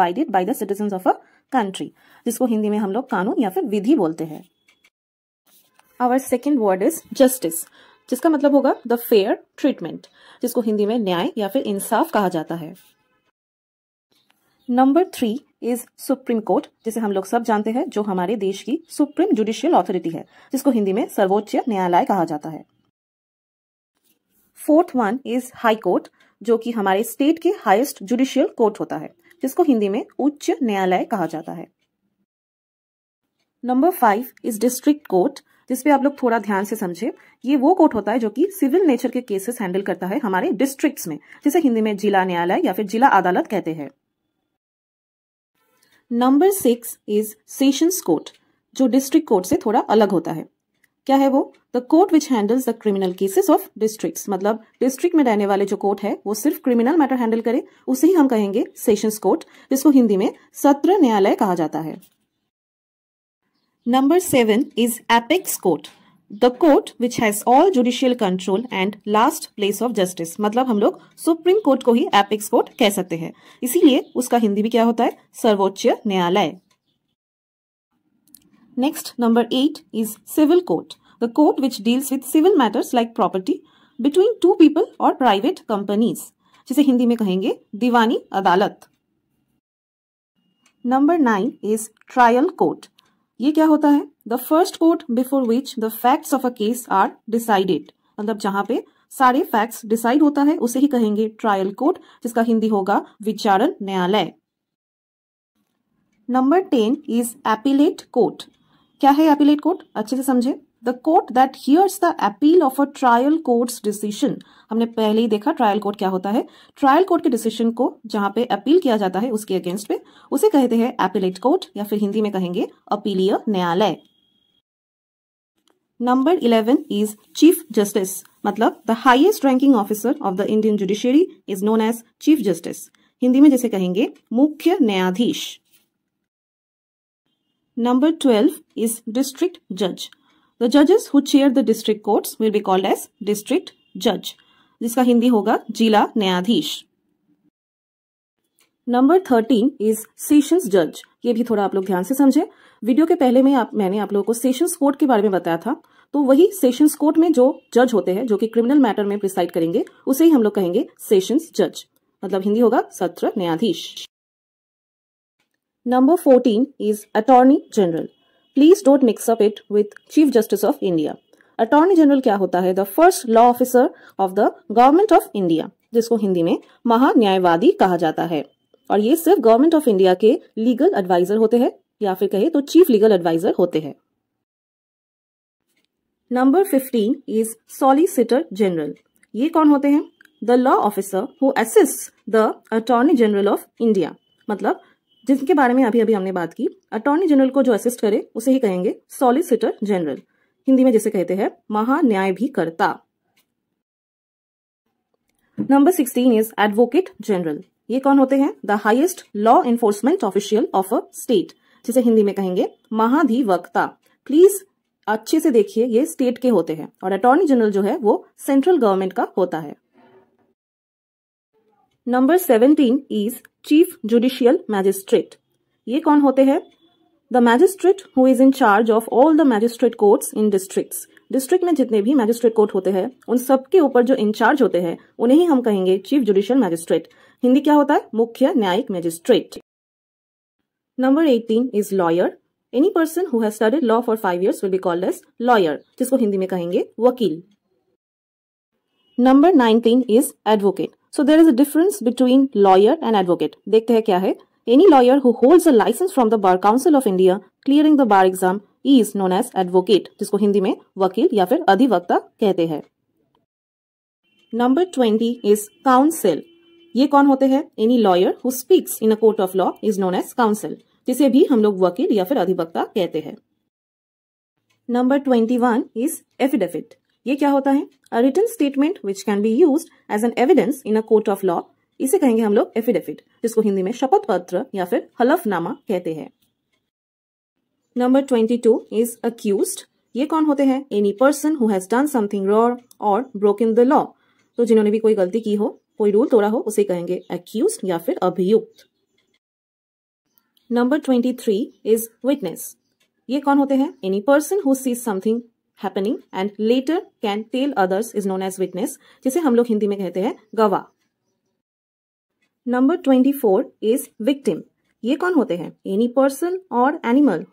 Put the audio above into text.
Abided by the citizen of a country जिसको हिंदी में हम लोग कानून या फिर विधि बोलते हैं our second word is justice जिसका मतलब होगा द फेयर ट्रीटमेंट जिसको हिंदी में न्याय या फिर इंसाफ कहा जाता है number three is supreme court जिसे हम लोग सब जानते हैं जो हमारे देश की सुप्रीम जुडिशियल अथॉरिटी है जिसको हिंदी में सर्वोच्च न्यायालय कहा जाता है fourth one is high court जो कि हमारे स्टेट के हाईएस्ट जुडिशियल कोर्ट होता है जिसको हिंदी में उच्च न्यायालय कहा जाता है number five is district court जिसपे आप लोग थोड़ा ध्यान से समझे ये वो कोर्ट होता है जो कि सिविल नेचर के केसेस हैंडल करता है हमारे डिस्ट्रिक्ट्स में जिसे हिंदी में जिला न्यायालय या फिर जिला अदालत कहते हैं number six is sessions court जो डिस्ट्रिक्ट कोर्ट से थोड़ा अलग होता है क्या है वो the court which handles the criminal cases of district मतलब डिस्ट्रिक्ट में रहने वाले जो कोर्ट है वो सिर्फ क्रिमिनल मैटर हैंडल करे उसे ही हम कहेंगे सेशंस कोर्ट जिसको हिंदी में सत्र न्यायालय कहा जाता है number seven is apex court the court which has all judicial control and last place of justice मतलब हम लोग सुप्रीम कोर्ट को ही एपेक्स कोर्ट कह सकते हैं इसीलिए उसका हिंदी भी क्या होता है सर्वोच्च न्यायालय Next, number 8 is civil court. The court which deals with civil matters like property between two people or private companies. जिसे हिंदी में कहेंगे दीवानी अदालत number nine is trial court ये क्या होता है the first court before which the facts of a case are decided मतलब जहां पे सारे फैक्ट्स डिसाइड होता है उसे ही कहेंगे ट्रायल कोर्ट जिसका हिंदी होगा विचारण न्यायालय number ten is appellate court क्या है अपीलेट कोर्ट अच्छे से समझे the court that hears the appeal of a trial court decision हमने पहले ही देखा ट्रायल कोर्ट क्या होता है ट्रायल कोर्ट के डिसीशन को जहां पे अपील किया जाता है उसके अगेंस्ट पे उसे कहते हैं अपीलेट कोर्ट या फिर हिंदी में कहेंगे अपीलीय न्यायालय number eleven is chief justice मतलब the highest ranking officer of the Indian judiciary is known as chief justice Hindi में जैसे कहेंगे मुख्य न्यायाधीश Number 12 is district judge. The judges who chair the district courts will be called as district judge. जिसका हिंदी होगा जिला न्यायाधीश नंबर थर्टीन इज सेशंस जज ये भी थोड़ा आप लोग ध्यान से समझे वीडियो के पहले में आप मैंने आप लोगों को सेशंस कोर्ट के बारे में बताया था तो वही सेशंस कोर्ट में जो जज होते हैं जो कि क्रिमिनल मैटर में प्रिसाइड करेंगे उसे ही हम लोग कहेंगे सेशंस जज मतलब हिंदी होगा सत्र न्यायाधीश Number 14 is Attorney General. Please don't mix up it with Chief Justice of India. Attorney general क्या होता है the first law officer of the government of India जिसको हिंदी में महान्यायवादी कहा जाता है और ये सिर्फ गवर्नमेंट ऑफ इंडिया के लीगल एडवाइजर होते हैं या फिर कहे तो चीफ लीगल एडवाइजर होते हैं number fifteen is solicitor general ये कौन होते हैं the law officer who assist the attorney general of India मतलब जिनके बारे में अभी अभी हमने बात की अटॉर्नी जनरल को जो असिस्ट करे उसे ही कहेंगे सॉलिसिटर जनरल हिंदी में जिसे कहते हैं महान्याय भी करता number sixteen is advocate general ये कौन होते हैं the highest law enforcement official of a state जिसे हिंदी में कहेंगे महाधिवक्ता प्लीज अच्छे से देखिए ये स्टेट के होते हैं और अटॉर्नी जनरल जो है वो सेंट्रल गवर्नमेंट का होता है number seventeen is chief judicial magistrate ये कौन होते हैं the magistrate who is in charge of all the magistrate courts in districts district में जितने भी मैजिस्ट्रेट कोर्ट होते हैं उन सबके ऊपर जो इंचार्ज होते हैं उन्हें ही हम कहेंगे चीफ जुडिशियल मैजिस्ट्रेट हिंदी क्या होता है मुख्य न्यायिक magistrate number eighteen is lawyer any person who has studied law for five years will be called as lawyer जिसको हिंदी में कहेंगे वकील number nineteen is advocate so there is a difference between lawyer and advocate देखते हैं क्या है any lawyer who holds a licence from the bar council of India clearing the bar exam is known as advocate जिसको हिंदी में वकील या फिर अधिवक्ता कहते हैं नंबर ट्वेंटी इज काउंसिल ये कौन होते हैं any lawyer who speaks in a court of law is known as counsel जिसे भी हम लोग वकील या फिर अधिवक्ता कहते हैं number twenty one is affidavit ये क्या होता है a return statement which can be use as an evidence in a court of law इसे कहेंगे हम लोग एफिडेफिट जिसको हिंदी में शपथ पत्र या फिर हलफनामा कहते हैं number twenty two is accuse ये कौन होते हैं any person who has done something रॉर और ब्रोकन द लॉ तो जिन्होंने भी कोई गलती की हो कोई रूल तोड़ा हो उसे कहेंगे अक्यूज या फिर अभियुक्त number twenty three is witness ये कौन होते हैं any person who sees something happening and later can tell others is known as witness जिसे हम लोग हिंदी में कहते हैं गवाह number twenty four is victim ये कौन होते हैं एनी पर्सन और एनिमल